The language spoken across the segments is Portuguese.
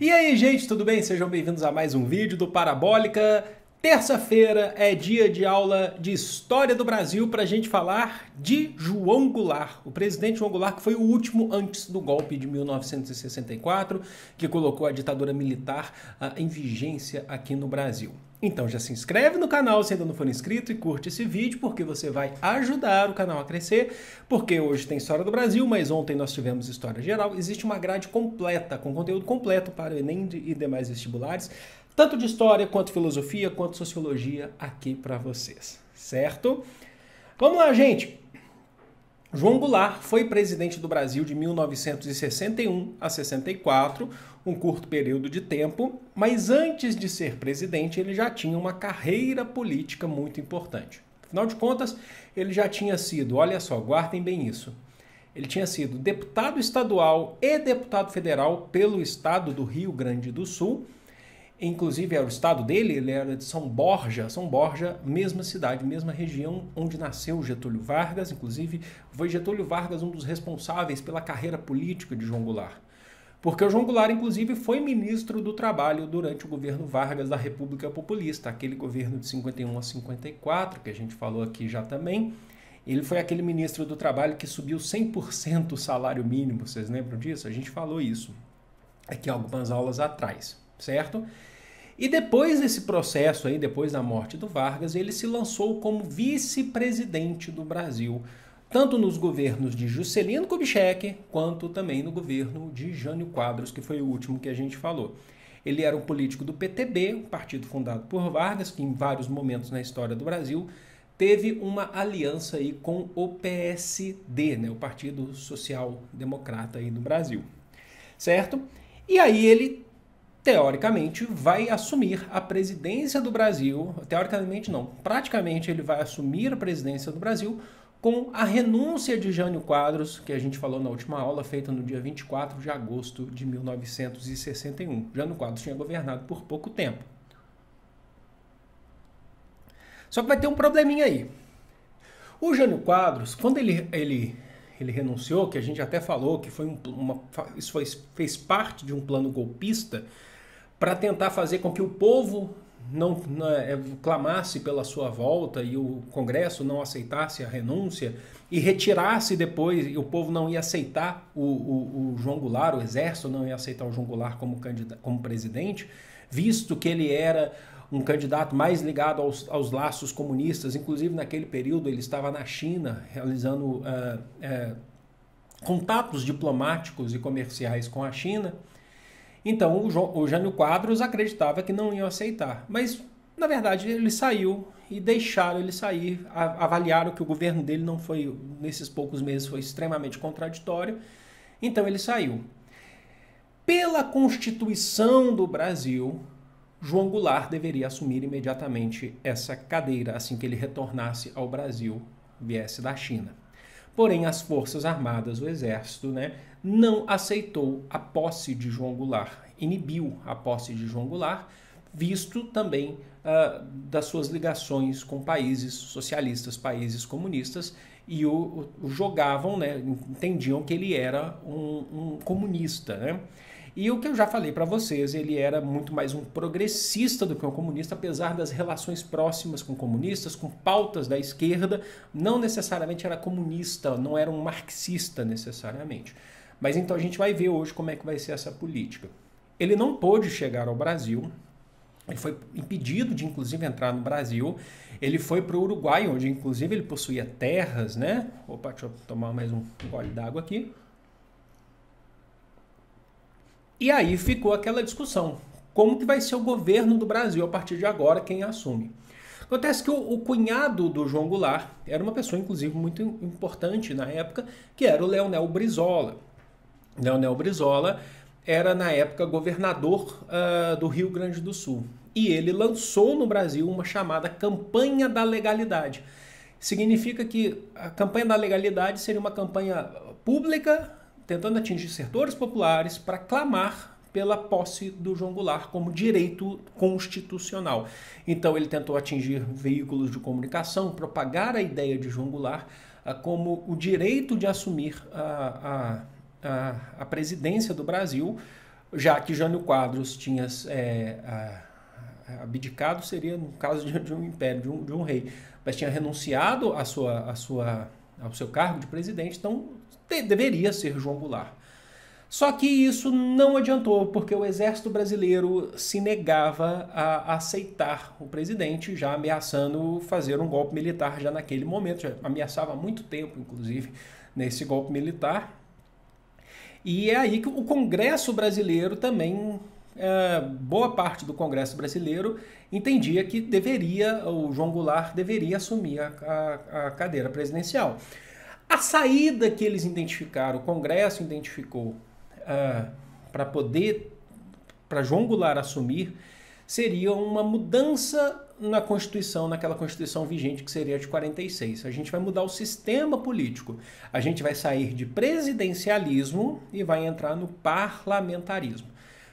E aí, gente, tudo bem? Sejam bem-vindos a mais um vídeo do Parabólica. Terça-feira é dia de aula de História do Brasil para a gente falar de João Goulart, o presidente João Goulart, que foi o último antes do golpe de 1964, que colocou a ditadura militar uh, em vigência aqui no Brasil. Então já se inscreve no canal se ainda não for inscrito e curte esse vídeo porque você vai ajudar o canal a crescer, porque hoje tem História do Brasil, mas ontem nós tivemos História Geral. Existe uma grade completa, com conteúdo completo para o Enem e demais vestibulares tanto de história quanto filosofia quanto sociologia aqui para vocês, certo? Vamos lá, gente. João Goulart foi presidente do Brasil de 1961 a 64, um curto período de tempo, mas antes de ser presidente, ele já tinha uma carreira política muito importante. Afinal de contas, ele já tinha sido, olha só, guardem bem isso. Ele tinha sido deputado estadual e deputado federal pelo estado do Rio Grande do Sul Inclusive era é o estado dele, ele era de São Borja, São Borja, mesma cidade, mesma região onde nasceu Getúlio Vargas, inclusive foi Getúlio Vargas um dos responsáveis pela carreira política de João Goulart. Porque o João Goulart, inclusive, foi ministro do Trabalho durante o governo Vargas da República Populista, aquele governo de 51 a 54, que a gente falou aqui já também. Ele foi aquele ministro do Trabalho que subiu 100% o salário mínimo, vocês lembram disso? A gente falou isso aqui algumas aulas atrás, certo? E depois desse processo aí, depois da morte do Vargas, ele se lançou como vice-presidente do Brasil, tanto nos governos de Juscelino Kubitschek, quanto também no governo de Jânio Quadros, que foi o último que a gente falou. Ele era um político do PTB, um partido fundado por Vargas, que em vários momentos na história do Brasil teve uma aliança aí com o PSD, né, o Partido Social Democrata aí do Brasil, certo? E aí ele teoricamente, vai assumir a presidência do Brasil. Teoricamente, não, praticamente ele vai assumir a presidência do Brasil com a renúncia de Jânio Quadros, que a gente falou na última aula, feita no dia 24 de agosto de 1961. Jânio Quadros tinha governado por pouco tempo. Só que vai ter um probleminha aí. O Jânio Quadros, quando ele, ele, ele renunciou, que a gente até falou que foi um, uma, isso foi, fez parte de um plano golpista, para tentar fazer com que o povo não, não né, é, clamasse pela sua volta e o Congresso não aceitasse a renúncia e retirasse depois, e o povo não ia aceitar o, o, o João Goulart, o exército não ia aceitar o João Goulart como, candidato, como presidente, visto que ele era um candidato mais ligado aos, aos laços comunistas, inclusive naquele período ele estava na China realizando uh, uh, contatos diplomáticos e comerciais com a China. Então o, João, o Jânio Quadros acreditava que não iam aceitar, mas na verdade ele saiu e deixaram ele sair, avaliaram que o governo dele não foi nesses poucos meses foi extremamente contraditório, então ele saiu. Pela Constituição do Brasil, João Goulart deveria assumir imediatamente essa cadeira assim que ele retornasse ao Brasil, viesse da China. Porém, as Forças Armadas, o Exército, né, não aceitou a posse de João Goulart, inibiu a posse de João Goulart, visto também uh, das suas ligações com países socialistas, países comunistas, e o, o jogavam, né, entendiam que ele era um, um comunista. Né? E o que eu já falei para vocês, ele era muito mais um progressista do que um comunista, apesar das relações próximas com comunistas, com pautas da esquerda, não necessariamente era comunista, não era um marxista necessariamente. Mas então a gente vai ver hoje como é que vai ser essa política. Ele não pôde chegar ao Brasil, ele foi impedido de, inclusive, entrar no Brasil. Ele foi para o Uruguai, onde, inclusive, ele possuía terras, né? Opa, deixa eu tomar mais um gole d'água aqui. E aí ficou aquela discussão. Como que vai ser o governo do Brasil a partir de agora, quem assume? Acontece que o, o cunhado do João Goulart era uma pessoa, inclusive, muito importante na época, que era o Leonel Brizola. Leonel Brizola, era na época governador uh, do Rio Grande do Sul. E ele lançou no Brasil uma chamada Campanha da Legalidade. Significa que a campanha da legalidade seria uma campanha pública tentando atingir setores populares para clamar pela posse do João Goulart como direito constitucional. Então ele tentou atingir veículos de comunicação, propagar a ideia de João Goulart uh, como o direito de assumir ah, a, a a, a presidência do Brasil, já que Jânio Quadros tinha é, a, abdicado, seria no caso de, de um império, de um, de um, rei, mas tinha renunciado a sua, a sua, ao seu cargo de presidente, então deveria ser João Goulart. Só que isso não adiantou, porque o exército brasileiro se negava a aceitar o presidente, já ameaçando fazer um golpe militar já naquele momento, já ameaçava há muito tempo, inclusive, nesse golpe militar. E é aí que o Congresso brasileiro também, é, boa parte do Congresso brasileiro entendia que deveria, o João Goulart deveria assumir a, a, a cadeira presidencial. A saída que eles identificaram, o Congresso identificou é, para poder, para João Goulart assumir, seria uma mudança na Constituição, naquela Constituição vigente que seria de 46. A gente vai mudar o sistema político. A gente vai sair de presidencialismo e vai entrar no parlamentarismo.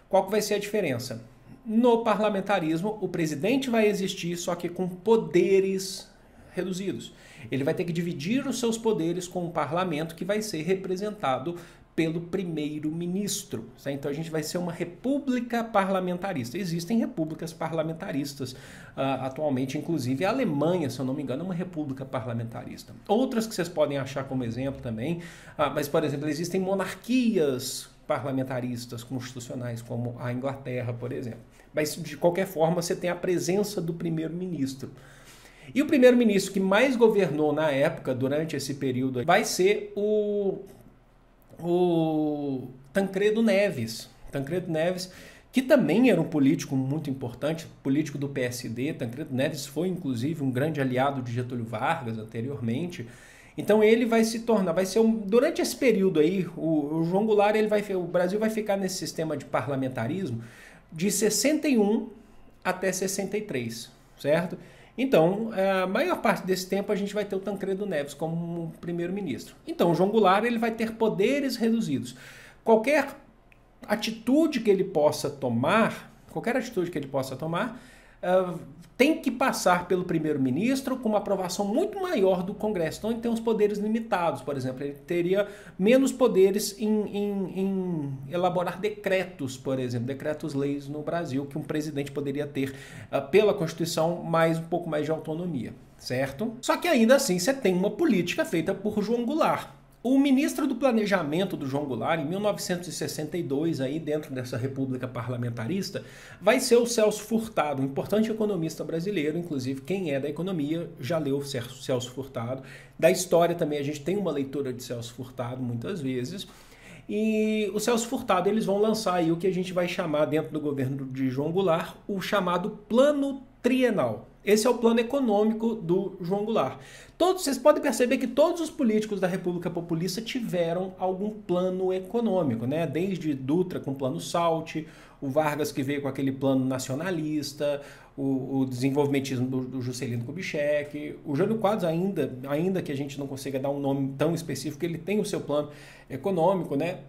Qual que vai ser a diferença? No parlamentarismo, o presidente vai existir, só que com poderes reduzidos. Ele vai ter que dividir os seus poderes com o parlamento que vai ser representado pelo primeiro-ministro. Né? Então a gente vai ser uma república parlamentarista. Existem repúblicas parlamentaristas uh, atualmente, inclusive a Alemanha, se eu não me engano, é uma república parlamentarista. Outras que vocês podem achar como exemplo também, uh, mas por exemplo, existem monarquias parlamentaristas constitucionais, como a Inglaterra, por exemplo. Mas de qualquer forma, você tem a presença do primeiro-ministro. E o primeiro-ministro que mais governou na época, durante esse período, vai ser o o Tancredo Neves. Tancredo Neves, que também era um político muito importante, político do PSD. Tancredo Neves foi, inclusive, um grande aliado de Getúlio Vargas anteriormente. Então ele vai se tornar, vai ser um, durante esse período aí, o, o João Goulart, ele vai, o Brasil vai ficar nesse sistema de parlamentarismo de 61 até 63, certo? Então, é, a maior parte desse tempo a gente vai ter o Tancredo Neves como primeiro-ministro. Então, o João Goulart ele vai ter poderes reduzidos. Qualquer atitude que ele possa tomar, qualquer atitude que ele possa tomar, ah, tem que passar pelo primeiro-ministro com uma aprovação muito maior do Congresso. Então ele tem uns poderes limitados, por exemplo, ele teria menos poderes em, em, em elaborar decretos, por exemplo, decretos-leis no Brasil, que um presidente poderia ter uh, pela Constituição mais um pouco mais de autonomia, certo? Só que ainda assim você tem uma política feita por João Goulart o ministro do Planejamento do João Goulart, em 1962, aí dentro dessa república parlamentarista, vai ser o Celso Furtado, um importante economista brasileiro, inclusive quem é da economia já leu Celso Furtado. Da história também a gente tem uma leitura de Celso Furtado muitas vezes. E o Celso Furtado, eles vão lançar aí o que a gente vai chamar dentro do governo de João Goulart, o chamado Plano Trienal. Esse é o plano econômico do João Goulart. Todos, vocês podem perceber que todos os políticos da República Populista tiveram algum plano econômico, né? Desde Dutra com o plano Salt, o Vargas que veio com aquele plano nacionalista, o, o desenvolvimentismo do, do Juscelino Kubitschek, o Jânio Quadros ainda, ainda que a gente não consiga dar um nome tão específico, ele tem o seu plano econômico, né?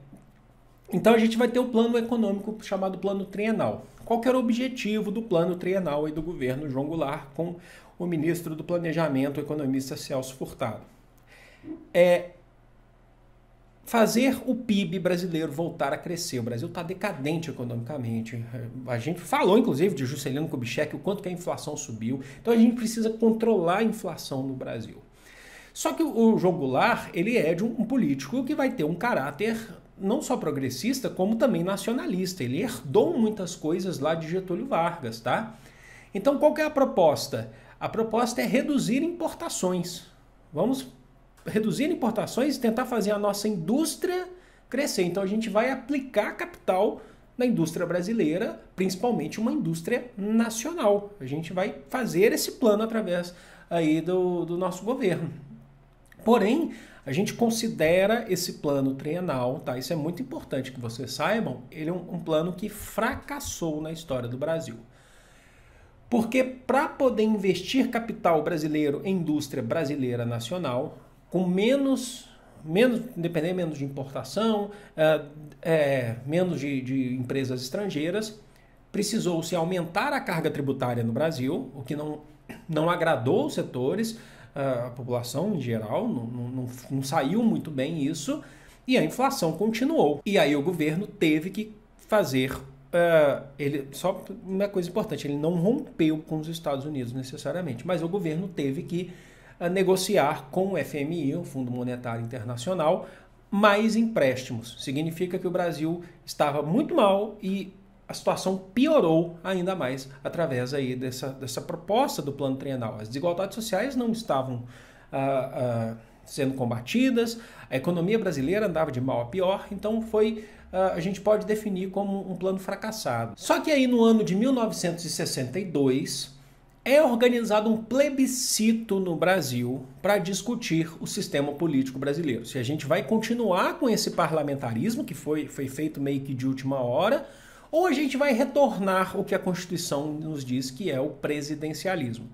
Então a gente vai ter o plano econômico chamado plano trienal. Qual era o objetivo do plano trienal e do governo João Goulart com o ministro do Planejamento, o economista Celso Furtado? É fazer o PIB brasileiro voltar a crescer. O Brasil está decadente economicamente. A gente falou, inclusive, de Juscelino Kubitschek, o quanto que a inflação subiu. Então a gente precisa controlar a inflação no Brasil. Só que o João Goulart, ele é de um político que vai ter um caráter não só progressista, como também nacionalista. Ele herdou muitas coisas lá de Getúlio Vargas, tá? Então, qual que é a proposta? A proposta é reduzir importações. Vamos reduzir importações e tentar fazer a nossa indústria crescer. Então, a gente vai aplicar capital na indústria brasileira, principalmente uma indústria nacional. A gente vai fazer esse plano através aí do, do nosso governo. Porém, a gente considera esse plano trienal, tá? Isso é muito importante que vocês saibam. Ele é um, um plano que fracassou na história do Brasil. Porque para poder investir capital brasileiro em indústria brasileira nacional, com menos, menos dependendo menos de importação, é, é, menos de, de empresas estrangeiras, precisou-se aumentar a carga tributária no Brasil, o que não, não agradou os setores, a população em geral, não, não, não saiu muito bem isso, e a inflação continuou. E aí o governo teve que fazer Uh, ele só uma coisa importante, ele não rompeu com os Estados Unidos necessariamente, mas o governo teve que uh, negociar com o FMI, o Fundo Monetário Internacional, mais empréstimos. Significa que o Brasil estava muito mal e a situação piorou ainda mais através aí dessa, dessa proposta do plano trienal. As desigualdades sociais não estavam ah, ah, sendo combatidas, a economia brasileira andava de mal a pior, então foi ah, a gente pode definir como um plano fracassado. Só que aí no ano de 1962 é organizado um plebiscito no Brasil para discutir o sistema político brasileiro. Se a gente vai continuar com esse parlamentarismo que foi, foi feito meio que de última hora, ou a gente vai retornar o que a Constituição nos diz que é o presidencialismo.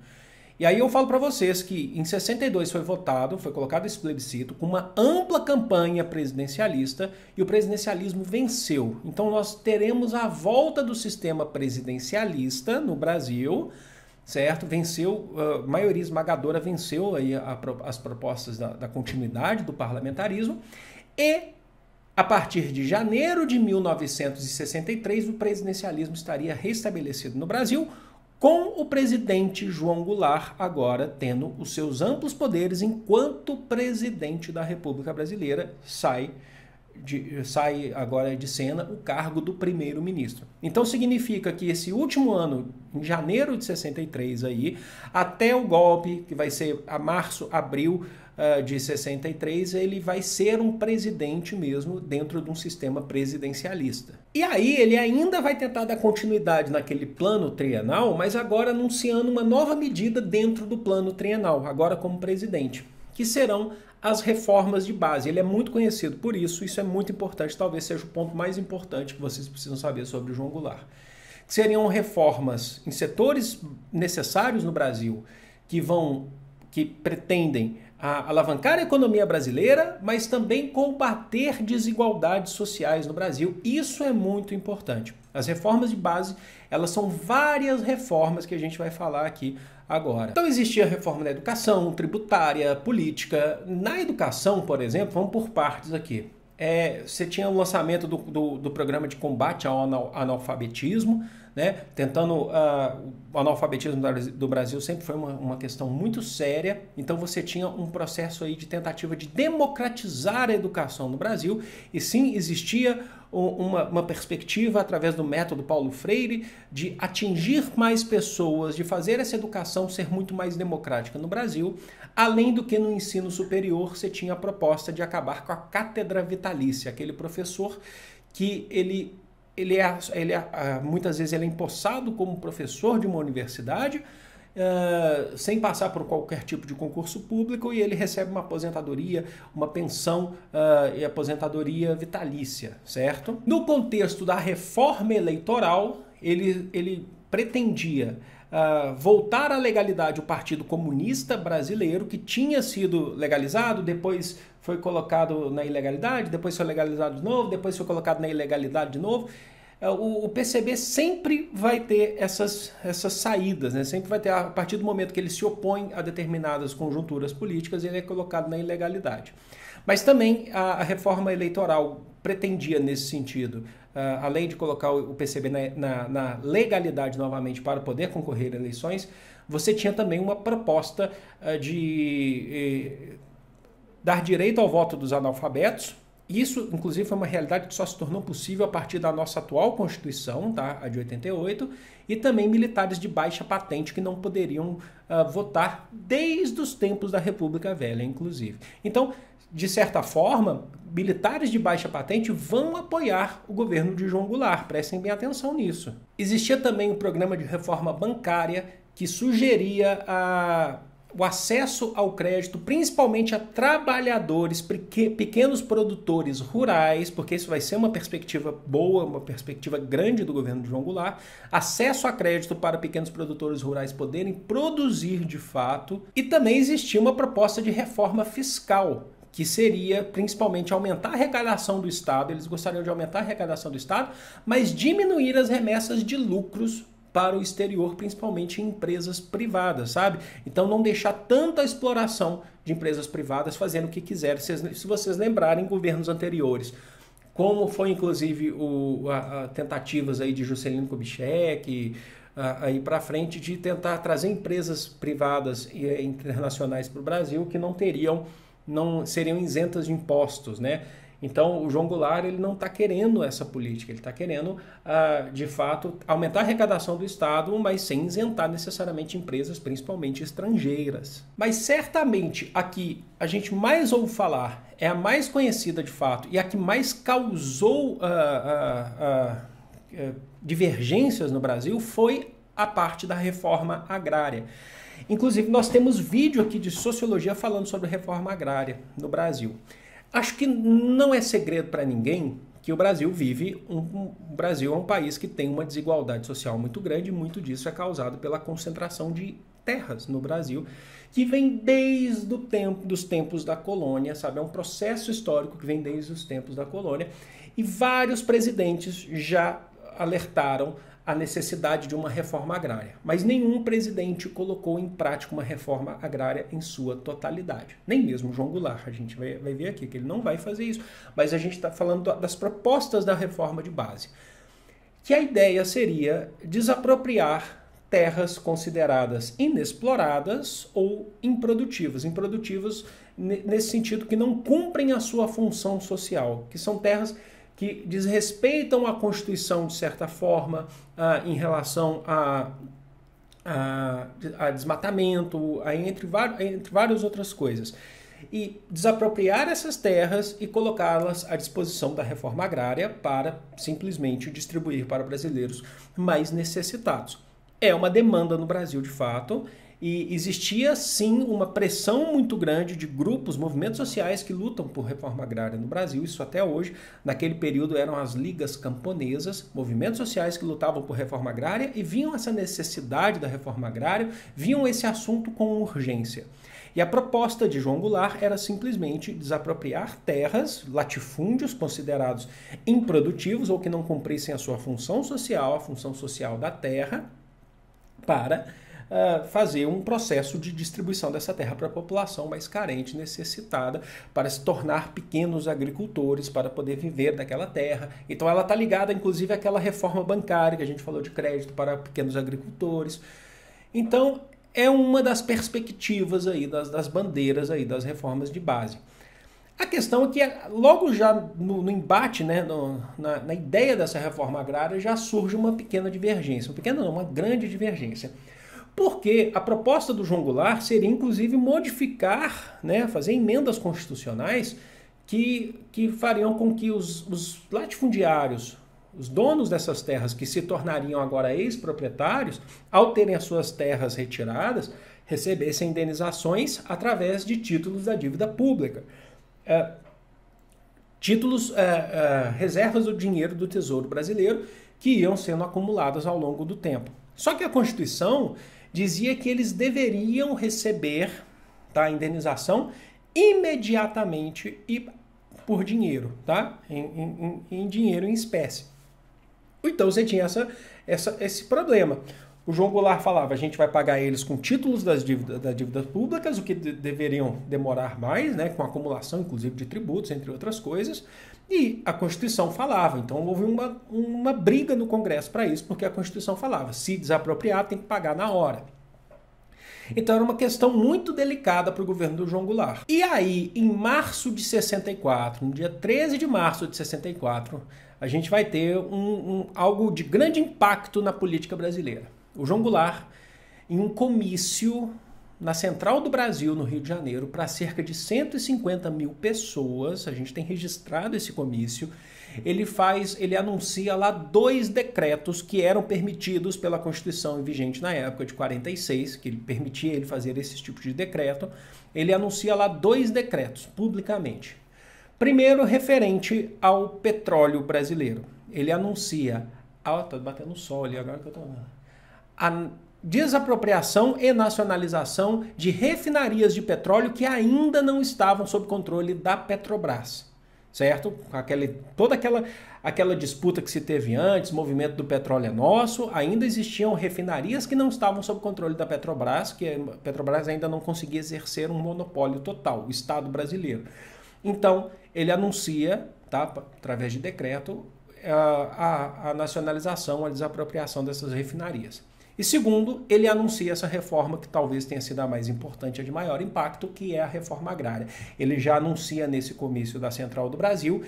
E aí eu falo para vocês que em 62 foi votado, foi colocado esse plebiscito com uma ampla campanha presidencialista e o presidencialismo venceu. Então nós teremos a volta do sistema presidencialista no Brasil, certo? Venceu, a maioria esmagadora venceu aí a, as propostas da, da continuidade do parlamentarismo e a partir de janeiro de 1963, o presidencialismo estaria restabelecido no Brasil, com o presidente João Goulart agora tendo os seus amplos poderes enquanto presidente da República Brasileira sai de, sai agora de cena o cargo do primeiro-ministro. Então significa que esse último ano, em janeiro de 63 aí, até o golpe, que vai ser a março, abril uh, de 63, ele vai ser um presidente mesmo dentro de um sistema presidencialista. E aí ele ainda vai tentar dar continuidade naquele plano trienal, mas agora anunciando uma nova medida dentro do plano trienal, agora como presidente, que serão as reformas de base. Ele é muito conhecido por isso, isso é muito importante, talvez seja o ponto mais importante que vocês precisam saber sobre João Goulart. Que seriam reformas em setores necessários no Brasil que vão que pretendem a alavancar a economia brasileira, mas também combater desigualdades sociais no Brasil. Isso é muito importante. As reformas de base, elas são várias reformas que a gente vai falar aqui agora. Então existia reforma da educação, tributária, política. Na educação, por exemplo, vamos por partes aqui é, você tinha o lançamento do, do, do programa de combate ao analfabetismo, né? tentando. Uh, o analfabetismo do Brasil sempre foi uma, uma questão muito séria, então você tinha um processo aí de tentativa de democratizar a educação no Brasil, e sim existia uma, uma perspectiva, através do método Paulo Freire, de atingir mais pessoas, de fazer essa educação ser muito mais democrática no Brasil. Além do que no ensino superior você tinha a proposta de acabar com a cátedra vitalícia, aquele professor que ele, ele, é, ele é, ah, muitas vezes ele é empossado como professor de uma universidade, Uh, sem passar por qualquer tipo de concurso público e ele recebe uma aposentadoria, uma pensão uh, e aposentadoria vitalícia, certo? No contexto da reforma eleitoral, ele, ele pretendia uh, voltar à legalidade o Partido Comunista Brasileiro, que tinha sido legalizado, depois foi colocado na ilegalidade, depois foi legalizado de novo, depois foi colocado na ilegalidade de novo. Ah, o, PCB sempre vai ter essas, essas saídas, né? sempre vai ter, a partir do momento que ele se opõe a determinadas conjunturas políticas, ele é colocado na ilegalidade. Mas também a, a reforma eleitoral pretendia nesse sentido ah, além de colocar o PCB na, na, na legalidade novamente para poder concorrer a eleições, você tinha também uma proposta ah, de eh, dar direito ao voto dos analfabetos. Isso, inclusive, foi uma realidade que só se tornou possível a partir da nossa atual Constituição, tá? a de 88, e também militares de baixa patente que não poderiam uh, votar desde os tempos da República Velha, inclusive. Então, de certa forma, militares de baixa patente vão apoiar o governo de João Goulart, prestem bem atenção nisso. Existia também o um programa de reforma bancária que sugeria a, o acesso ao crédito, principalmente a trabalhadores, pequenos produtores rurais, porque isso vai ser uma perspectiva boa, uma perspectiva grande do governo de João Goulart, acesso a crédito para pequenos produtores rurais poderem produzir de fato, e também existia uma proposta de reforma fiscal que seria principalmente aumentar a arrecadação do Estado. Eles gostariam de aumentar a arrecadação do Estado, mas diminuir as remessas de lucros para o exterior, principalmente em empresas privadas, sabe? Então não deixar tanta exploração de empresas privadas fazendo o que quiser. Se vocês lembrarem governos anteriores, como foi inclusive o, a, a tentativas aí de Juscelino Kubitschek, aí para frente de tentar trazer empresas privadas e eh, internacionais para o Brasil que não teriam não seriam isentas de impostos, né? Então, o João Goulart ele não está querendo essa política, ele está querendo, ah, de fato, aumentar a arrecadação do Estado, mas sem isentar necessariamente empresas, principalmente estrangeiras. Mas certamente aqui a gente mais ouve falar, é a mais conhecida de fato e a que mais causou ah, ah, ah eh, divergências no Brasil foi a parte da reforma agrária. Inclusive, nós temos vídeo aqui de sociologia falando sobre reforma agrária no Brasil. Acho que não é segredo para ninguém que o Brasil vive um, um, o Brasil é um país que tem uma desigualdade social muito grande e muito disso é causado pela concentração de terras no Brasil que vem desde o tempo dos tempos da colônia, sabe? É um processo histórico que vem desde os tempos da colônia e vários presidentes já alertaram a necessidade de uma reforma agrária. Mas nenhum presidente colocou em prática uma reforma agrária em sua totalidade. Nem mesmo João Goulart. A gente vai, vai ver aqui que ele não vai fazer isso. Mas a gente está falando das propostas da reforma de base. Que a ideia seria desapropriar terras consideradas inexploradas ou improdutivas. Improdutivas nesse sentido que não cumprem a sua função social, que são terras que desrespeitam a Constituição de certa forma ah, em relação a, a, a desmatamento, a, entre, entre várias outras coisas. E desapropriar essas terras e colocá-las à disposição da reforma agrária para simplesmente distribuir para brasileiros mais necessitados. É uma demanda no Brasil de fato, e existia sim uma pressão muito grande de grupos, movimentos sociais que lutam por reforma agrária no Brasil, isso até hoje. Naquele período eram as ligas camponesas, movimentos sociais que lutavam por reforma agrária e viam essa necessidade da reforma agrária, viam esse assunto com urgência. E a proposta de João Goulart era simplesmente desapropriar terras, latifúndios considerados improdutivos ou que não cumprissem a sua função social, a função social da terra, para eh, fazer um processo de distribuição dessa terra para a população mais carente, necessitada, para se tornar pequenos agricultores, para poder viver daquela terra. Então ela está ligada, inclusive, àquela reforma bancária que a gente falou de crédito para pequenos agricultores. Então é uma das perspectivas aí, das, das bandeiras aí, das reformas de base. A questão é que eh, logo já no, no embate, né, no, na, na, ideia dessa reforma agrária, já surge uma pequena divergência, uma pequena não, uma grande divergência porque a proposta do João Goulart seria inclusive modificar, né, fazer emendas constitucionais que, que fariam com que os, os latifundiários, os donos dessas terras que se tornariam agora ex-proprietários, ao terem as suas terras retiradas, recebessem indenizações através de títulos da dívida pública. É, títulos, é, é, reservas do dinheiro do Tesouro Brasileiro que iam sendo acumuladas ao longo do tempo. Só que a Constituição dizia que eles deveriam receber tá, a indenização imediatamente e por dinheiro, tá? Em, em, em dinheiro em espécie. Então você tinha essa, essa, esse problema. O João Goulart falava, a gente vai pagar eles com títulos das dívidas, das dívidas públicas, o que de, deveriam demorar mais, né, com acumulação, inclusive, de tributos, entre outras coisas. E a Constituição falava, então houve uma, uma briga no Congresso para isso, porque a Constituição falava: se desapropriar, tem que pagar na hora. Então era uma questão muito delicada para o governo do João Goulart. E aí, em março de 64, no dia 13 de março de 64, a gente vai ter um, um, algo de grande impacto na política brasileira. O João Goulart, em um comício na central do Brasil, no Rio de Janeiro, para cerca de 150 mil pessoas. A gente tem registrado esse comício. Ele faz, ele anuncia lá dois decretos que eram permitidos pela Constituição vigente na época de 46, que permitia ele fazer esse tipo de decreto. Ele anuncia lá dois decretos publicamente. Primeiro, referente ao petróleo brasileiro. Ele anuncia. Ah, tá batendo sol ali agora que eu tô. A desapropriação e nacionalização de refinarias de petróleo que ainda não estavam sob controle da Petrobras. Certo? toda aquela, aquela disputa que se teve antes, movimento do petróleo é nosso, ainda existiam refinarias que não estavam sob controle da Petrobras, que a Petrobras ainda não conseguia exercer um monopólio total, o Estado brasileiro. Então, ele anuncia, tá, através de decreto, a, a nacionalização, a desapropriação dessas refinarias. E segundo, ele anuncia essa reforma que talvez tenha sido a mais importante, a de maior impacto, que é a reforma agrária. Ele já anuncia nesse comício da Central do Brasil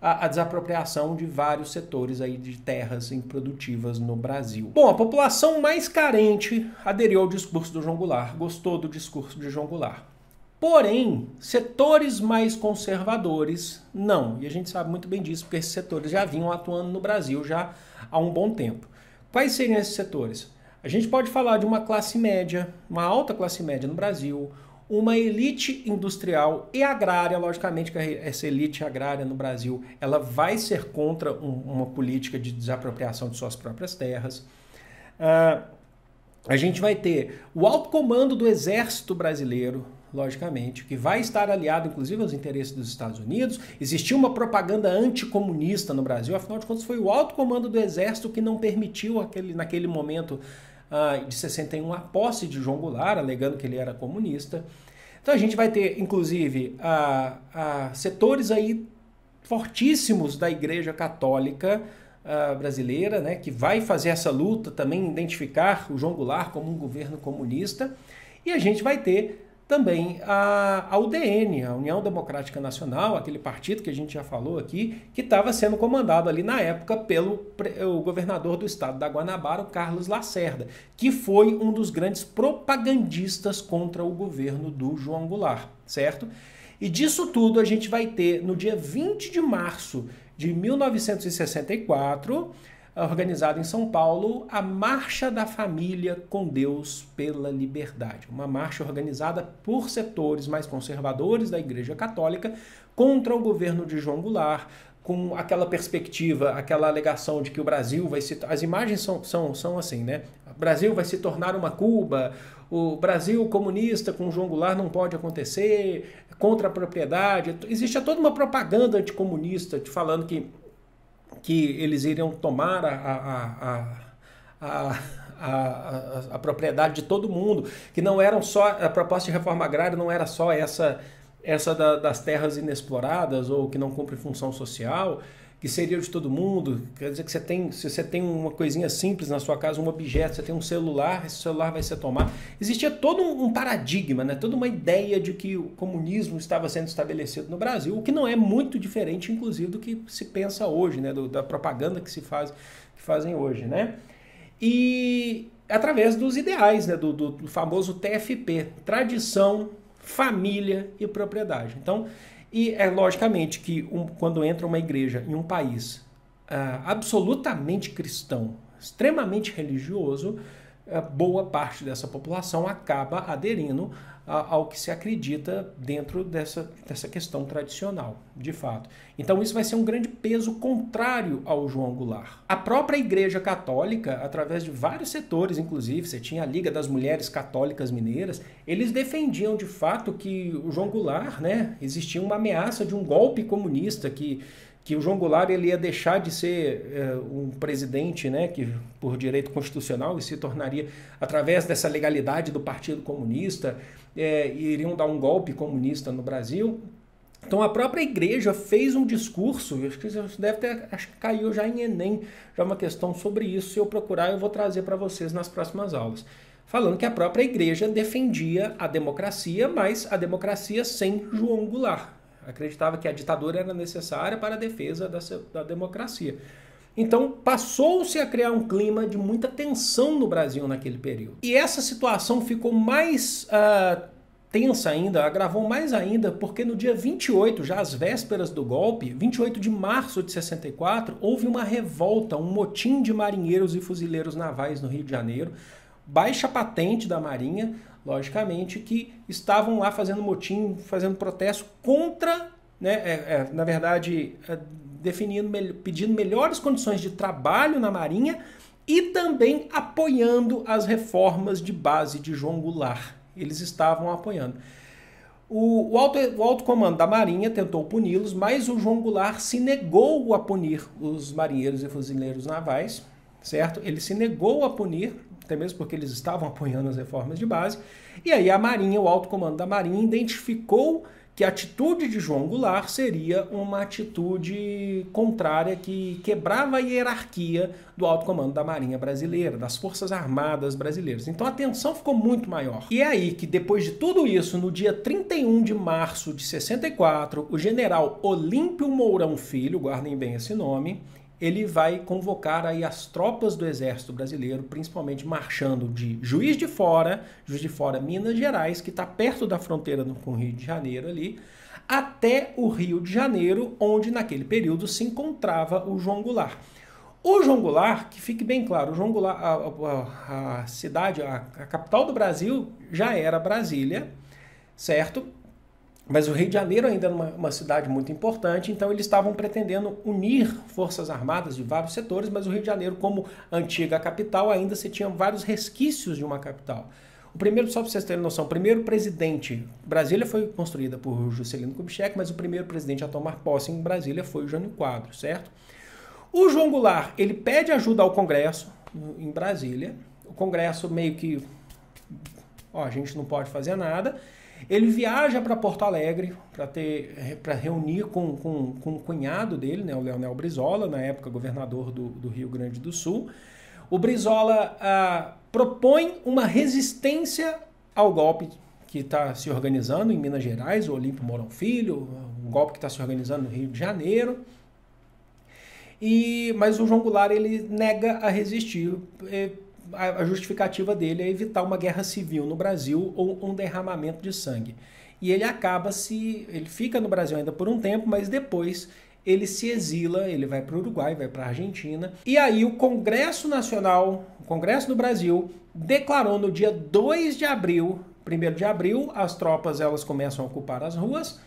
a, a, desapropriação de vários setores aí de terras improdutivas no Brasil. Bom, a população mais carente aderiu ao discurso do João Goulart, gostou do discurso de João Goulart. Porém, setores mais conservadores não, e a gente sabe muito bem disso, porque esses setores já vinham atuando no Brasil já há um bom tempo. Quais seriam esses setores? A gente pode falar de uma classe média, uma alta classe média no Brasil, uma elite industrial e agrária, logicamente que essa elite agrária no Brasil, ela vai ser contra um, uma política de desapropriação de suas próprias terras. Uh, a gente vai ter o alto comando do exército brasileiro, logicamente, que vai estar aliado inclusive aos interesses dos Estados Unidos. Existiu uma propaganda anticomunista no Brasil, afinal de contas foi o alto comando do exército que não permitiu aquele, naquele momento ah, de 61 a posse de João Goulart, alegando que ele era comunista. Então a gente vai ter, inclusive, a, a setores aí fortíssimos da Igreja Católica ah, brasileira, né, que vai fazer essa luta também, identificar o João Goulart como um governo comunista. E a gente vai ter também a, a UDN, a União Democrática Nacional, aquele partido que a gente já falou aqui, que estava sendo comandado ali na época pelo o governador do estado da Guanabara, o Carlos Lacerda, que foi um dos grandes propagandistas contra o governo do João Goulart, certo? E disso tudo a gente vai ter no dia 20 de março de 1964 eh, organizado em São Paulo, a Marcha da Família com Deus pela Liberdade. Uma marcha organizada por setores mais conservadores da Igreja Católica contra o governo de João Goulart, com aquela perspectiva, aquela alegação de que o Brasil vai se. As imagens são, são, são assim, né? O Brasil vai se tornar uma Cuba, o Brasil comunista com João Goulart não pode acontecer, contra a propriedade. Existe toda uma propaganda anticomunista falando que que eles iriam tomar a, a, a, a, a propriedade de todo mundo, que não eram só a proposta de reforma agrária não era só essa essa da, das terras inexploradas ou que não cumpre função social, que seria de todo mundo. Quer dizer que você tem, se você tem uma coisinha simples na sua casa, um objeto, você tem um celular, esse celular vai ser tomado. Existia todo um paradigma, né? toda uma ideia de que o comunismo estava sendo estabelecido no Brasil, o que não é muito diferente, inclusive, do que se pensa hoje, né? Do, da propaganda que se faz, que fazem hoje. Né? E através dos ideais, né? do, do, do famoso TFP, tradição, família e propriedade. Então, e é logicamente que um, quando entra uma igreja em um país uh, absolutamente cristão, extremamente religioso, uh, boa parte dessa população acaba aderindo ao que se acredita dentro dessa, dessa questão tradicional, de fato. Então isso vai ser um grande peso contrário ao João Goulart. A própria Igreja Católica, através de vários setores, inclusive, você tinha a Liga das Mulheres Católicas Mineiras, eles defendiam de fato que o João Goulart, né, existia uma ameaça de um golpe comunista que que o João Goulart ele ia deixar de ser uh, um presidente né, que, por direito constitucional e se tornaria, através dessa legalidade do Partido Comunista, é, iriam dar um golpe comunista no Brasil. Então a própria igreja fez um discurso, acho que deve ter, acho que caiu já em Enem, já uma questão sobre isso. Se eu procurar, eu vou trazer para vocês nas próximas aulas. Falando que a própria igreja defendia a democracia, mas a democracia sem João Goulart. Acreditava que a ditadura era necessária para a defesa da, da democracia. Então, passou-se a criar um clima de muita tensão no Brasil naquele período. E essa situação ficou mais uh, tensa ainda, agravou mais ainda, porque no dia 28, já às vésperas do golpe, 28 de março de 64, houve uma revolta, um motim de marinheiros e fuzileiros navais no Rio de Janeiro, baixa patente da Marinha, logicamente, que estavam lá fazendo motim, fazendo protesto contra, né, é, é, na verdade, é, definindo, pedindo melhores condições de trabalho na Marinha e também apoiando as reformas de base de João Goulart. Eles estavam apoiando. O, o, alto, o alto comando da Marinha tentou puni-los, mas o João Goulart se negou a punir os marinheiros e fuzileiros navais, certo? Ele se negou a punir, até mesmo porque eles estavam apoiando as reformas de base. E aí a Marinha, o alto comando da Marinha, identificou que a atitude de João Goulart seria uma atitude contrária que quebrava a hierarquia do alto comando da Marinha Brasileira, das Forças Armadas Brasileiras. Então a tensão ficou muito maior. E é aí que, depois de tudo isso, no dia 31 de março de 64, o general Olímpio Mourão Filho, guardem bem esse nome, ele vai convocar aí as tropas do exército brasileiro, principalmente marchando de Juiz de Fora, Juiz de Fora, Minas Gerais, que está perto da fronteira com o Rio de Janeiro ali, até o Rio de Janeiro, onde naquele período se encontrava o João Goulart. O João Goulart, que fique bem claro, o João Goulart, a, a, a cidade, a, a capital do Brasil já era Brasília, certo? Mas o Rio de Janeiro ainda era é uma, uma, cidade muito importante, então eles estavam pretendendo unir forças armadas de vários setores, mas o Rio de Janeiro, como antiga capital, ainda se tinha vários resquícios de uma capital. O primeiro, só para vocês terem noção, o primeiro presidente. Brasília foi construída por Juscelino Kubitschek, mas o primeiro presidente a tomar posse em Brasília foi o Jânio Quadro, certo? O João Goulart, ele pede ajuda ao Congresso em Brasília. O Congresso meio que. Ó, a gente não pode fazer nada. Ele viaja para Porto Alegre para reunir com, com, com o cunhado dele, né, o Leonel Brizola, na época governador do, do Rio Grande do Sul. O Brizola ah, propõe uma resistência ao golpe que está se organizando em Minas Gerais, o Olímpio Mourão Filho, um golpe que está se organizando no Rio de Janeiro. E, mas o João Goulart ele nega a resistir, a justificativa dele é evitar uma guerra civil no Brasil ou um derramamento de sangue. E ele acaba se. Ele fica no Brasil ainda por um tempo, mas depois ele se exila, ele vai para o Uruguai, vai para a Argentina. E aí o Congresso Nacional, o Congresso do Brasil, declarou no dia 2 de abril, 1 de abril, as tropas elas começam a ocupar as ruas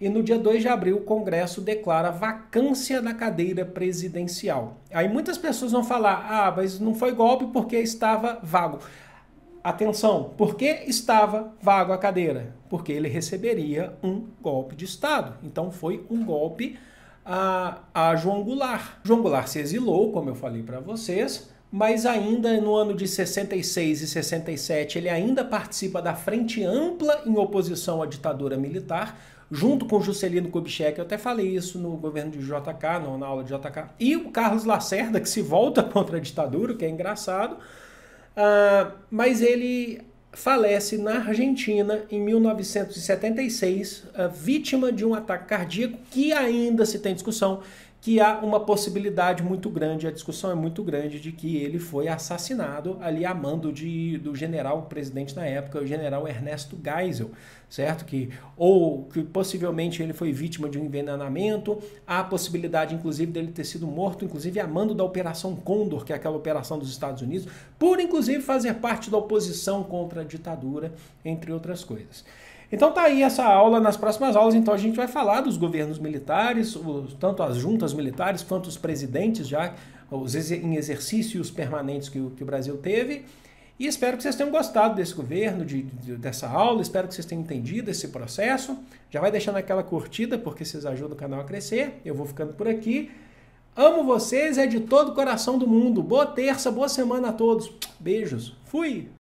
e no dia 2 de abril, o Congresso declara vacância da cadeira presidencial. Aí muitas pessoas vão falar: ah, mas não foi golpe porque estava vago. Atenção, por que estava vago a cadeira? Porque ele receberia um golpe de Estado. Então foi um golpe a, a João Goulart. João Goulart se exilou, como eu falei para vocês, mas ainda no ano de 66 e 67 ele ainda participa da Frente Ampla em oposição à ditadura militar junto com Juscelino Kubitschek, eu até falei isso no governo de JK, na aula de JK, e o Carlos Lacerda, que se volta contra a ditadura, que é engraçado, uh, mas ele falece na Argentina em 1976, uh, ah, vítima de um ataque cardíaco que ainda se tem discussão que há uma possibilidade muito grande, a discussão é muito grande de que ele foi assassinado ali a mando de, do general presidente na época, o general Ernesto Geisel, certo? Que ou que possivelmente ele foi vítima de um envenenamento, há a possibilidade inclusive dele ter sido morto, inclusive a mando da operação Condor, que é aquela operação dos Estados Unidos, por inclusive fazer parte da oposição contra a ditadura, entre outras coisas. Então tá aí essa aula. Nas próximas aulas, então, a gente vai falar dos governos militares, os, tanto as juntas militares quanto os presidentes já, os ex em exercícios permanentes que o, que o Brasil teve. E espero que vocês tenham gostado desse governo, de, de, dessa aula, espero que vocês tenham entendido esse processo. Já vai deixando aquela curtida, porque vocês ajudam o canal a crescer. Eu vou ficando por aqui. Amo vocês, é de todo o coração do mundo. Boa terça, boa semana a todos. Beijos. Fui!